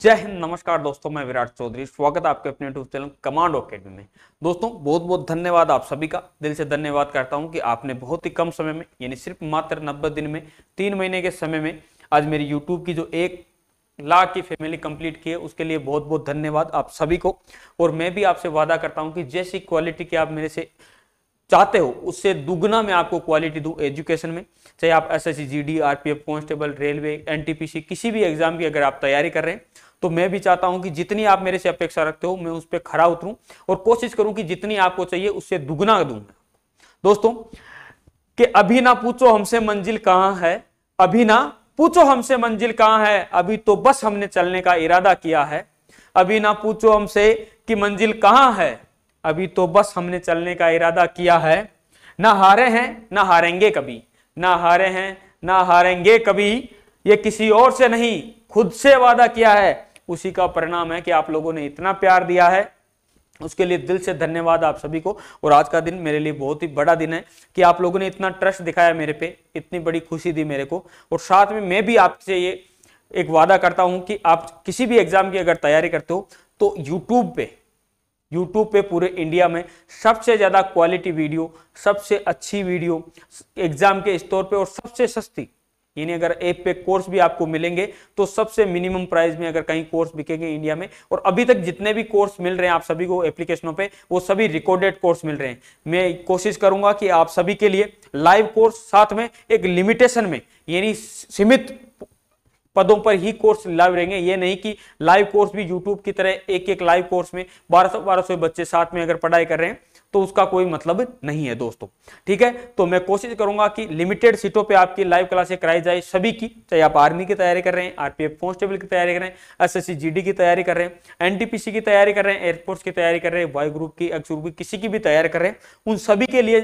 जय हिंद नमस्कार दोस्तों मैं विराट चौधरी स्वागत है आपके अपने यूट्यूब चैनल कमांडो अकेडमी में दोस्तों बहुत बहुत धन्यवाद आप सभी का दिल से धन्यवाद करता हूं कि आपने बहुत ही कम समय में यानी सिर्फ मात्र नब्बे दिन में तीन महीने के समय में आज मेरी यूट्यूब की जो एक लाख की फैमिली कंप्लीट की है उसके लिए बहुत बहुत धन्यवाद आप सभी को और मैं भी आपसे वादा करता हूँ कि जैसी क्वालिटी की आप मेरे से चाहते हो उससे दुगना मैं आपको क्वालिटी दूं एजुकेशन में चाहे आप S S C G D R P F constable railway N T P C किसी भी एग्जाम की अगर आप तैयारी कर रहे हैं तो मैं भी चाहता हूं कि जितनी आप मेरे से अपेक्षा रखते हो मैं उस पर खरा उतरूं और कोशिश करूं कि जितनी आपको चाहिए उससे दुगना दूं दोस्तों कि अभी ना पूछो हमसे मंजिल कहां है अभी ना पूछो हमसे मंजिल कहां है अभी तो बस हमने चलने का इरादा किया है अभी ना पूछो हमसे कि मंजिल कहां है अभी तो बस हमने चलने का इरादा किया है ना हारे हैं ना हारेंगे कभी ना हारे हैं ना हारेंगे कभी ये किसी और से नहीं खुद से वादा किया है उसी का परिणाम है कि आप लोगों ने इतना प्यार दिया है उसके लिए दिल से धन्यवाद आप सभी को और आज का दिन मेरे लिए बहुत ही बड़ा दिन है कि आप लोगों ने इतना ट्रस्ट दिखाया मेरे पे इतनी बड़ी खुशी दी मेरे को और साथ में मैं भी आपसे ये एक वादा करता हूं कि आप किसी भी एग्जाम की अगर तैयारी करते हो तो यूट्यूब पे यूट्यूब पे पूरे इंडिया में सबसे ज़्यादा क्वालिटी वीडियो सबसे अच्छी वीडियो एग्जाम के स्तर पर और सबसे सस्ती यानी अगर ऐप पे कोर्स भी आपको मिलेंगे तो सबसे मिनिमम प्राइस में अगर कहीं कोर्स बिकेंगे इंडिया में और अभी तक जितने भी कोर्स मिल रहे हैं आप सभी को एप्लीकेशनों पे वो सभी रिकॉर्डेड कोर्स मिल रहे हैं मैं कोशिश करूंगा कि आप सभी के लिए लाइव कोर्स साथ में एक लिमिटेशन में यानी सीमित पदों पर ही कोर्स लाइव रहेंगे ये नहीं कि लाइव कोर्स भी यूट्यूब की तरह एक एक लाइव कोर्स में बारह सौ बारह सौ बच्चे साथ में अगर पढ़ाई कर रहे हैं तो उसका कोई मतलब नहीं है दोस्तों ठीक है तो मैं कोशिश करूंगा कि लिमिटेड सीटों पे आपकी लाइव क्लासे कराई जाए सभी की चाहे आप आर्मी की तैयारी कर रहे हैं आरपीएफ कॉन्स्टेबल की तैयारी कर रहे हैं एस जीडी की तैयारी कर रहे हैं एनटीपीसी की तैयारी कर रहे हैं एयरफोर्स की तैयारी कर रहे हैं वाई ग्रुप की एक्स ग्रुप की किसी की भी तैयारी कर रहे हैं उन सभी के लिए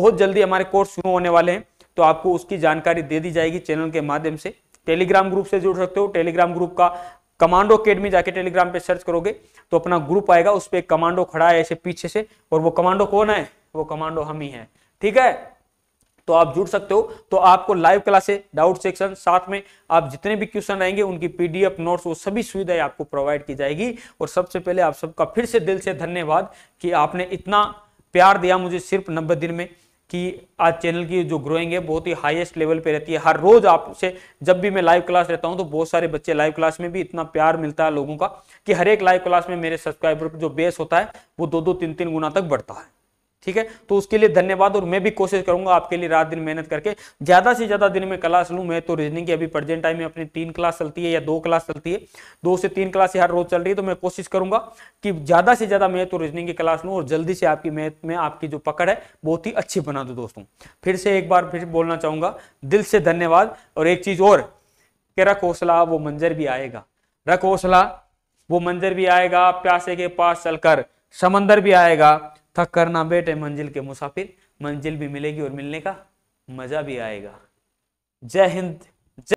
बहुत जल्दी हमारे कोर्स शुरू होने वाले हैं तो आपको उसकी जानकारी दे दी जाएगी चैनल के माध्यम से टेलीग्राम ग्रुप से जुड़ सकते हो टेलीग्राम ग्रुप का कमांडो अकेडमी जाके टेलीग्राम पे सर्च करोगे तो अपना ग्रुप आएगा उस पर कमांडो खड़ा है ऐसे पीछे से और वो कमांडो कौन है वो कमांडो हम ही है ठीक है तो आप जुड़ सकते हो तो आपको लाइव क्लासे डाउट सेक्शन साथ में आप जितने भी क्वेश्चन आएंगे उनकी पीडीएफ नोट्स वो सभी सुविधाएं आपको प्रोवाइड की जाएगी और सबसे पहले आप सबका फिर से दिल से धन्यवाद कि आपने इतना प्यार दिया मुझे सिर्फ नब्बे दिन में कि आज चैनल की जो ग्रोइंग है बहुत ही हाईएस्ट लेवल पे रहती है हर रोज आपसे जब भी मैं लाइव क्लास रहता हूं तो बहुत सारे बच्चे लाइव क्लास में भी इतना प्यार मिलता है लोगों का कि हर एक लाइव क्लास में मेरे सब्सक्राइबर जो बेस होता है वो दो दो तीन तीन गुना तक बढ़ता है ठीक है तो उसके लिए धन्यवाद और मैं भी कोशिश करूंगा आपके लिए रात दिन मेहनत करके ज्यादा से ज्यादा दिन में क्लास लूँ मैं तो रीजनिंग की अभी प्रेजेंट टाइम में अपनी तीन क्लास चलती है या दो क्लास चलती है दो से तीन क्लास हर रोज चल रही है तो मैं कोशिश करूंगा कि ज्यादा से ज्यादा मैथ और तो रीजनिंग की क्लास लूँ और जल्दी से आपकी मैथ में आपकी जो पकड़ है बहुत ही अच्छी बना दो दोस्तों फिर से एक बार फिर बोलना चाहूंगा दिल से धन्यवाद और एक चीज और रख हौसला वो मंजर भी आएगा रख हौसला वो मंजर भी आएगा प्यासे के पास चलकर समंदर भी आएगा थक करना बेटे मंजिल के मुसाफिर मंजिल भी मिलेगी और मिलने का मजा भी आएगा जय हिंद